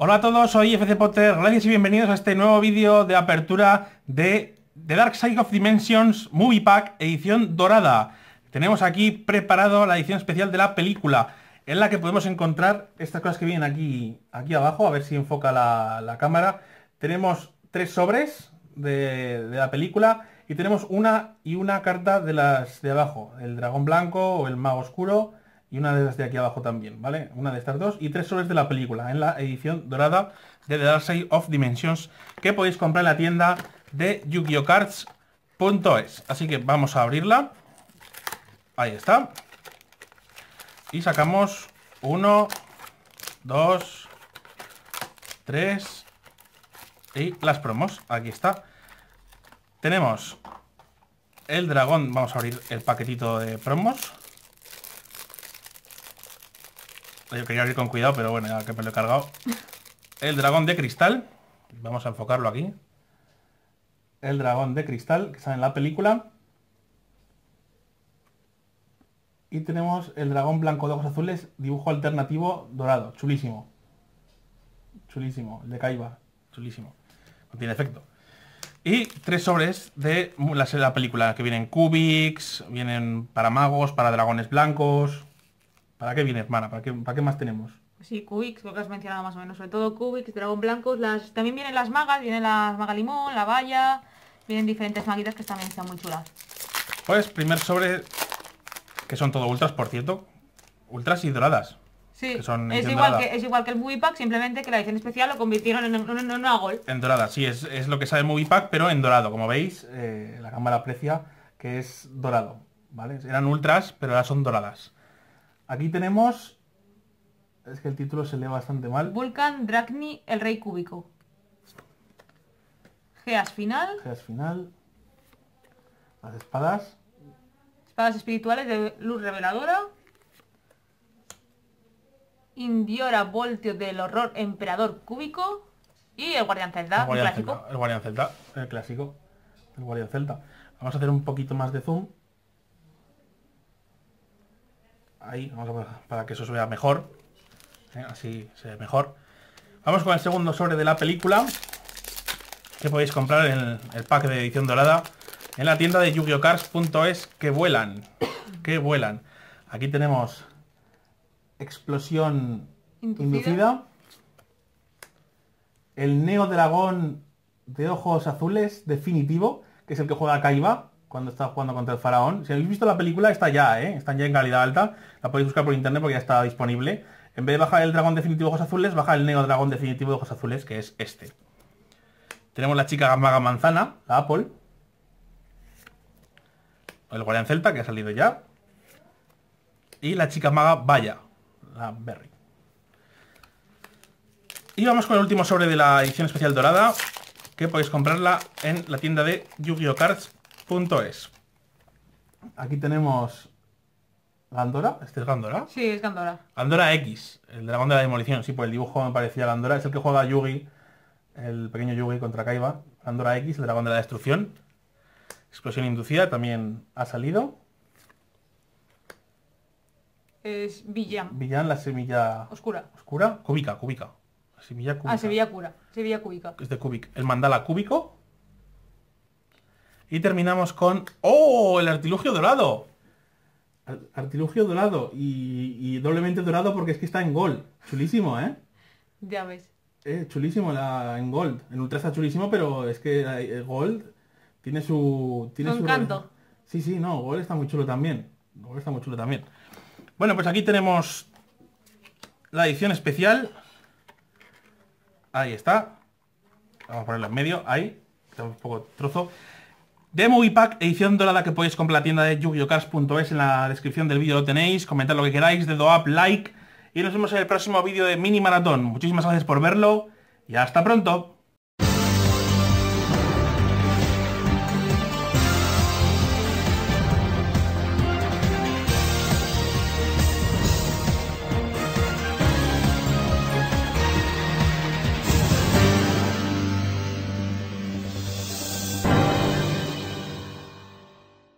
Hola a todos, soy FC Potter, gracias y bienvenidos a este nuevo vídeo de apertura de The Dark Side of Dimensions Movie Pack edición dorada. Tenemos aquí preparado la edición especial de la película, en la que podemos encontrar estas cosas que vienen aquí, aquí abajo, a ver si enfoca la, cámara. Tenemos tres sobres de la película, y tenemos una y una carta de las de abajo, el dragón blanco o el mago oscuro, y una de las de aquí abajo también, ¿vale? Una de estas dos y tres soles de la película en la edición dorada de The Dark Side of Dimensions que podéis comprar en la tienda de yu Cards.es. Así que vamos a abrirla. Ahí está. Y sacamos uno, dos, tres y las promos. Aquí está. Tenemos el dragón. Vamos a abrir el paquetito de promos. Yo quería abrir con cuidado, pero bueno, ya que me lo he cargado. El dragón de cristal. Vamos a enfocarlo aquí. El dragón de cristal, que sale en la película. Y tenemos el dragón blanco de ojos azules, dibujo alternativo dorado. Chulísimo. Chulísimo. El de Kaiba. Chulísimo. No tiene efecto. Y tres sobres de la, la película, que vienen cubics, vienen para magos, para dragones blancos. ¿Para qué viene, hermana? ¿Para qué, para qué más tenemos? Sí, Cubics, lo que has mencionado más o menos. Sobre todo Cubics, Dragón blanco, Las... También vienen las magas, vienen las maga limón, la valla. Vienen diferentes maguitas que también están muy chulas. Pues primer sobre, que son todo ultras, por cierto. Ultras y doradas. Sí, es, igual que, es igual que el Movie Pack, simplemente que la edición especial lo convirtieron en, un en una gol. En dorada, sí, es, lo que sabe el Movie Pack, pero en dorado. Como veis, eh, la cámara aprecia que es dorado. ¿vale? Eran ultras, pero ahora son doradas. Aquí tenemos... Es que el título se lee bastante mal. Vulcan Dracni, el rey cúbico. Geas final. Geas final. Las espadas. Espadas espirituales de luz reveladora. Indiora Voltio del Horror Emperador Cúbico y el Guardián celda, el, clásico. el Guardián Celta, el clásico. El Guardián Celta. Vamos a hacer un poquito más de zoom. Ahí, para que eso se vea mejor. ¿eh? Así se ve mejor. Vamos con el segundo sobre de la película. Que podéis comprar en el, pack de edición dorada. En la tienda de yugiocars.es que vuelan. Que vuelan. Aquí tenemos explosión inducida. El Neo Dragón de ojos azules definitivo, que es el que juega Kaiba cuando está jugando contra el faraón. Si habéis visto la película, está ya, ¿eh? Está ya en calidad alta. La podéis buscar por internet porque ya está disponible. En vez de bajar el dragón definitivo de ojos azules, baja el Neo Dragón definitivo de ojos azules, que es este. Tenemos la chica maga manzana, la Apple. El guardián celta, que ha salido ya. Y la chica maga vaya, la Y vamos con el último sobre de la edición especial dorada, que podéis comprarla en la tienda de yugiohcards.es Aquí tenemos Gandora, ¿este es Gandora? Sí, es Gandora. Gandora X, el dragón de la demolición, sí, pues el dibujo me parecía Gandora, es el que juega Yugi, el pequeño Yugi contra Kaiba. Gandora X, el dragón de la destrucción. Explosión inducida también ha salido es Villan. Villan, la semilla... Oscura. Oscura, cúbica, cúbica. La semilla ah, cúbica. Ah, semilla cura, semilla cúbica. Es de cúbic. El mandala cúbico. Y terminamos con... ¡Oh! El artilugio dorado. Artilugio dorado y, doblemente dorado porque es que está en gold. Chulísimo, ¿eh? Ya ves. Eh, chulísimo en Gold. En Ultra está chulísimo, pero es que el eh, Gold tiene su... Tiene su encanto. Sí, sí, no, Gold está muy chulo también. Gold está muy chulo también. Bueno, pues aquí tenemos la edición especial. Ahí está. Vamos a ponerla en medio, ahí. un poco trozo. De Movie Pack, edición dorada que podéis comprar en la tienda de yugiocash.es. En la descripción del vídeo lo tenéis. Comentad lo que queráis, dedo up, like. Y nos vemos en el próximo vídeo de Mini Maratón. Muchísimas gracias por verlo y hasta pronto.